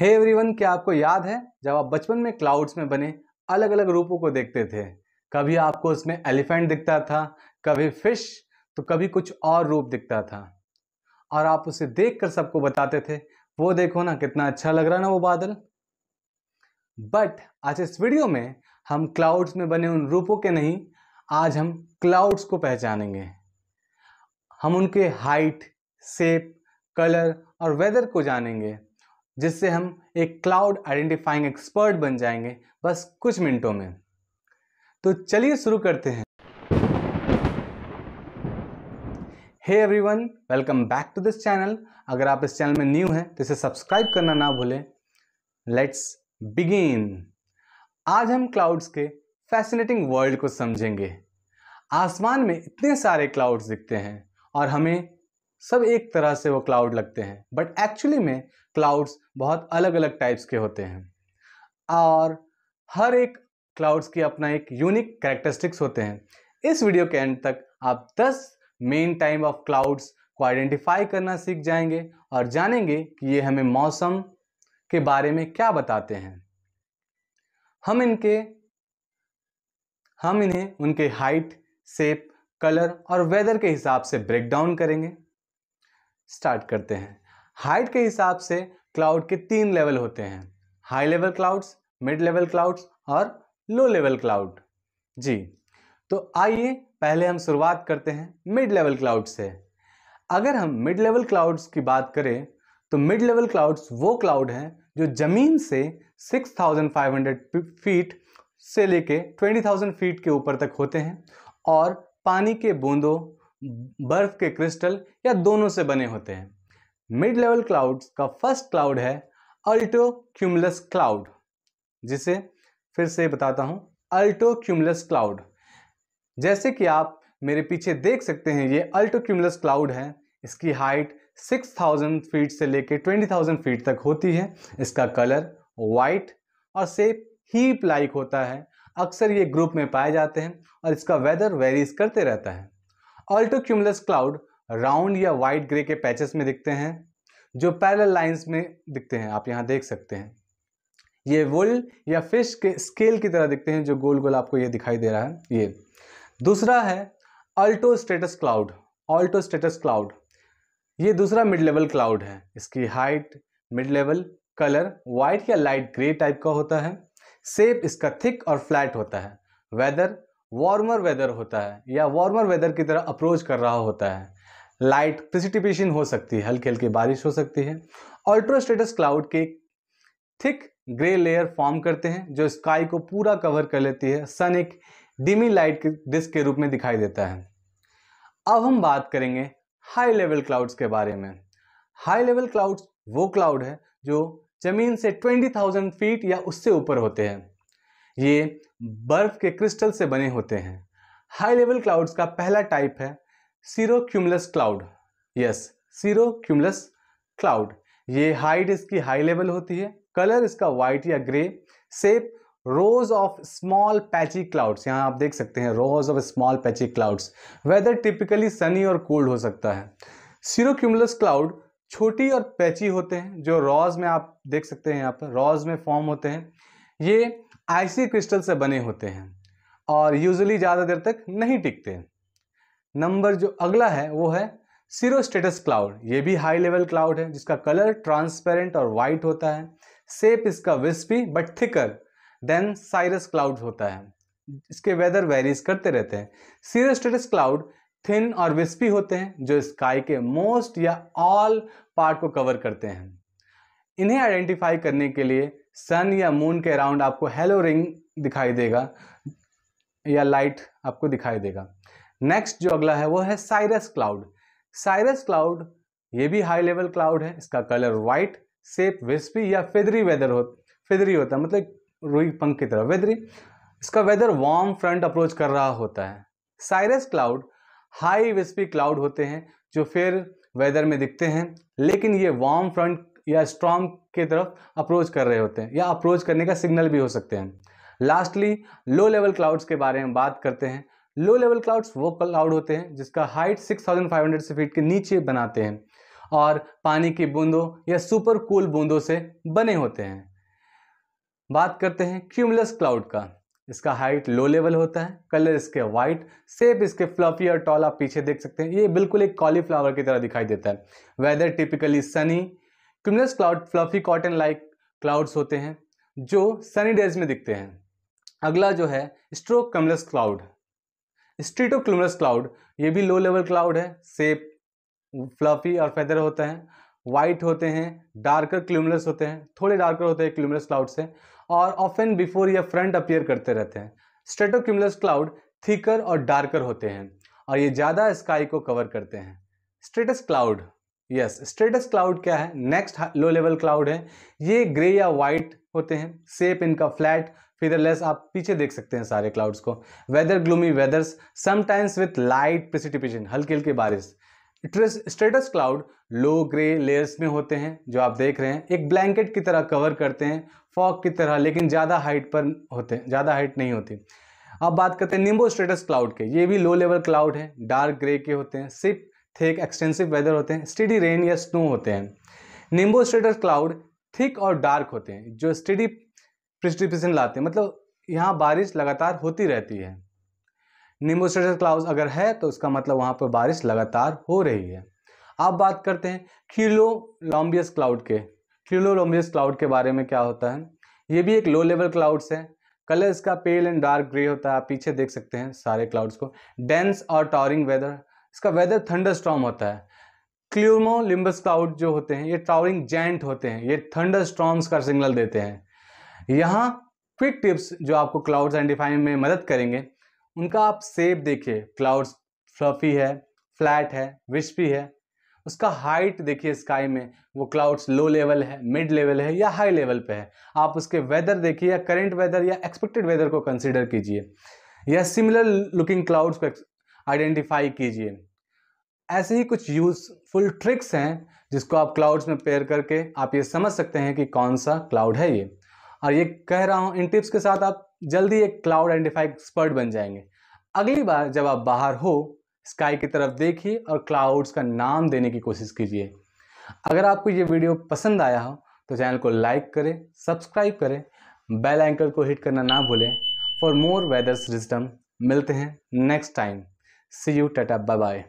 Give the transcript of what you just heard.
हे hey everyone क्या आपको याद है जब आप बचपन में क्लाउड्स में बने अलग अलग रूपों को देखते थे कभी आपको उसमें एलिफेंट दिखता था कभी फिश तो कभी कुछ और रूप दिखता था और आप उसे देख कर सबको बताते थे वो देखो ना कितना अच्छा लग रहा ना वो बादल बट आज इस वीडियो में हम क्लाउड्स में बने उन रूपों के नहीं आज हम क्लाउड्स को पहचानेंगे हम उनके हाइट शेप कलर और वेदर को जानेंगे जिससे हम एक क्लाउड आइडेंटिफाइंग एक्सपर्ट बन जाएंगे बस कुछ मिनटों में तो चलिए शुरू करते हैं hey everyone welcome back to this channel अगर आप इस चैनल में न्यू हैं तो इसे सब्सक्राइब करना ना भूलें लेट्स बिगिन आज हम क्लाउड्स के फैसिनेटिंग वर्ल्ड को समझेंगे आसमान में इतने सारे क्लाउड्स दिखते हैं और हमें सब एक तरह से वो क्लाउड लगते हैं बट एक्चुअली में क्लाउड्स बहुत अलग अलग टाइप्स के होते हैं और हर एक क्लाउड्स की अपना एक यूनिक करेक्टरिस्टिक्स होते हैं इस वीडियो के एंड तक आप 10 मेन टाइम ऑफ क्लाउड्स को आइडेंटिफाई करना सीख जाएंगे और जानेंगे कि ये हमें मौसम के बारे में क्या बताते हैं हम इनके हम इन्हें उनके हाइट सेप कलर और वेदर के हिसाब से ब्रेक डाउन करेंगे स्टार्ट करते हैं हाइट के हिसाब से क्लाउड के तीन लेवल होते हैं high level clouds mid level clouds और लो लेवल क्लाउड जी तो आइए पहले हम शुरुआत करते हैं मिड लेवल क्लाउड से अगर हम मिड लेवल क्लाउड्स की बात करें तो मिड लेवल क्लाउड्स वो क्लाउड हैं जो ज़मीन से 6,500 फीट से लेके 20,000 फीट के ऊपर तक होते हैं और पानी के बूंदों बर्फ के क्रिस्टल या दोनों से बने होते हैं मिड लेवल क्लाउड्स का फर्स्ट क्लाउड है अल्टो क्यूमलस क्लाउड जिसे फिर से बताता हूँ अल्टो क्यूमलस क्लाउड जैसे कि आप मेरे पीछे देख सकते हैं ये अल्टो क्यूमलस क्लाउड है इसकी हाइट 6000 फीट से लेकर 20,000 फीट तक होती है इसका कलर वाइट और सेप हीप लाइक होता है अक्सर ये ग्रुप में पाए जाते हैं और इसका वेदर वेरीज करते रहता है अल्टो क्यूमलस क्लाउड राउंड या वाइट ग्रे के पैचेस में दिखते हैं जो पैरल लाइंस में दिखते हैं आप यहाँ देख सकते हैं ये वुल या फिश के स्केल की तरह दिखते हैं जो गोल गोल आपको ये दिखाई दे रहा है ये दूसरा है alto stratus cloud alto stratus cloud ये दूसरा मिड लेवल क्लाउड है इसकी height mid level colour white या लाइट ग्रे टाइप का होता है सेप इसका थिक और फ्लैट होता है वेदर वार्मर वेदर होता है या वार्मर वेदर की तरह अप्रोच कर रहा होता है लाइट प्रिसिटिपेशन हो सकती है हल्की हल्की बारिश हो सकती है अल्ट्रोस्टेटस क्लाउड के थिक ग्रे लेयर फॉर्म करते हैं जो स्काई को पूरा कवर कर लेती है सन एक डिमी लाइट के डिस्क के रूप में दिखाई देता है अब हम बात करेंगे हाई लेवल क्लाउड्स के बारे में हाई लेवल क्लाउड्स वो क्लाउड है जो ज़मीन से ट्वेंटी थाउजेंड फीट या उससे ऊपर होते हैं ये बर्फ के क्रिस्टल से बने होते हैं हाई लेवल क्लाउड्स का पहला टाइप है cirro cumulus cloud yes cirro cumulus cloud ये हाइट इसकी हाई लेवल होती है कलर इसका वाइट या grey shape rows of small patchy clouds यहाँ आप देख सकते हैं rows of small patchy clouds weather typically sunny और कोल्ड हो सकता है क्यूमलस क्लाउड छोटी और पैची होते हैं जो रॉज में आप देख सकते हैं यहाँ पर रॉज में फॉर्म होते हैं ये आइसी क्रिस्टल से बने होते हैं और यूजली ज़्यादा देर तक नहीं टिकते नंबर जो अगला है वो है सीरो स्टेटस क्लाउड ये भी हाई लेवल क्लाउड है जिसका कलर ट्रांसपेरेंट और वाइट होता है सेप इसका wispy but thicker than cirrus cloud होता है इसके वेदर वेरीज करते रहते हैं सीरो स्टेटस क्लाउड थिन और विस्पी होते हैं जो स्काई के मोस्ट या ऑल पार्ट को कवर करते हैं इन्हें आइडेंटिफाई करने के लिए सन या मून के अराउंड आपको हेलो रिंग दिखाई देगा या लाइट आपको दिखाई देगा नेक्स्ट जो अगला है वो है साइरस क्लाउड साइरस क्लाउड ये भी हाई लेवल क्लाउड है इसका कलर वाइट सेप विस्पी या फिदरी वेदर हो फिदरी होता है मतलब रुई पंख की तरह वेदरी इसका वेदर वार्म फ्रंट अप्रोच कर रहा होता है cirrus cloud high wispy cloud होते हैं जो फिर वेदर में दिखते हैं लेकिन ये वार्म फ्रंट या स्ट्रॉम की तरफ अप्रोच कर रहे होते हैं या अप्रोच करने का सिग्नल भी हो सकते हैं लास्टली लो लेवल क्लाउड्स के बारे में बात करते हैं लो लेवल क्लाउड्स वो क्लाउड होते हैं जिसका हाइट 6500 से फीट के नीचे बनाते हैं और पानी की बूंदों या सुपर कूल बूंदों से बने होते हैं बात करते हैं क्यूमलस क्लाउड का इसका हाइट लो लेवल होता है कलर इसके वाइट सेप इसके फ्लफी और टॉल आप पीछे देख सकते हैं ये बिल्कुल एक कॉलीफ्लावर की तरह दिखाई देता है weather typically sunny cumulus cloud fluffy cotton like clouds होते हैं जो सनी डेज में दिखते हैं अगला जो है स्ट्रो कमलस क्लाउड स्ट्रीटो क्यूमलस क्लाउड ये भी लो लेवल क्लाउड है सेप फ्लफी और फेदर होते हैं वाइट होते हैं डार्कर क्लूमलस होते हैं थोड़े डार्कर होते हैं क्लूमलस क्लाउड से और ऑफन बिफोर या फ्रंट अपियर करते रहते हैं स्ट्रेटो क्यूमलस क्लाउड थिकर और डार्कर होते हैं और ये ज़्यादा स्काई को कवर करते हैं stratus cloud yes stratus cloud क्या है नेक्स्ट लो लेवल क्लाउड है ये ग्रे या वाइट होते हैं सेप इनका फ्लैट फिदरलेस आप पीछे देख सकते हैं सारे क्लाउड्स को weather gloomy weathers sometimes with light precipitation हल्की हल्की बारिश stratus cloud low grey layers में होते हैं जो आप देख रहे हैं एक ब्लैंकेट की तरह कवर करते हैं फॉग की तरह लेकिन ज़्यादा हाइट पर होते हैं ज़्यादा हाइट नहीं होती अब बात करते हैं निम्बो स्टेटस क्लाउड के ये भी लो लेवल क्लाउड है डार्क ग्रे के होते हैं सिप थिक एक्सटेंसिव वेदर होते हैं स्टडी रेन या स्नो होते हैं निम्बो स्टेटर क्लाउड थिक और डार्क होते हैं जो स्टडी प्रिस्टिपेशन लाते हैं मतलब यहाँ बारिश लगातार होती रहती है निम्बो स्टेटर क्लाउड अगर है तो उसका मतलब वहाँ पर बारिश लगातार हो रही है आप बात करते हैं क्यूलो लॉम्बियस क्लाउड के क्यूलो लॉम्बियस क्लाउड के बारे में क्या होता है ये भी एक लो लेवल क्लाउड्स है कलर इसका पेल एंड डार्क ग्रे होता है आप पीछे देख सकते हैं सारे क्लाउड्स को डेंस और टॉरिंग वेदर इसका वेदर थंडर स्टॉम होता है क्ल्यूमो लिम्बस क्लाउड जो होते हैं ये ट्रावलिंग जैंट होते हैं ये थंडर स्ट्रॉम्स का सिग्नल देते हैं यहाँ क्विक टिप्स जो आपको क्लाउड्स आइडेंटिफाई में मदद करेंगे उनका आप सेप देखिए क्लाउड्स फ्लफी है फ्लैट है विस्पी है उसका हाइट देखिए स्काई में वो क्लाउड्स लो लेवल है मिड लेवल है या हाई लेवल पे है आप उसके वेदर देखिए या करेंट वेदर या एक्सपेक्टेड वेदर को कंसिडर कीजिए या सिमिलर लुकिंग क्लाउड्स को आइडेंटिफाई कीजिए ऐसे ही कुछ यूजफुल ट्रिक्स हैं जिसको आप क्लाउड्स में पेयर करके आप ये समझ सकते हैं कि कौन सा क्लाउड है ये और ये कह रहा हूँ इन टिप्स के साथ आप जल्दी एक क्लाउड आइडेंटिफाई एक्सपर्ट बन जाएंगे अगली बार जब आप बाहर हो स्काई की तरफ देखिए और क्लाउड्स का नाम देने की कोशिश कीजिए अगर आपको ये वीडियो पसंद आया हो तो चैनल को लाइक करें सब्सक्राइब करें बेल आइकन को हिट करना ना भूलें फॉर मोर वेदर्स विजडम मिलते हैं next time See you, tata, bye bye.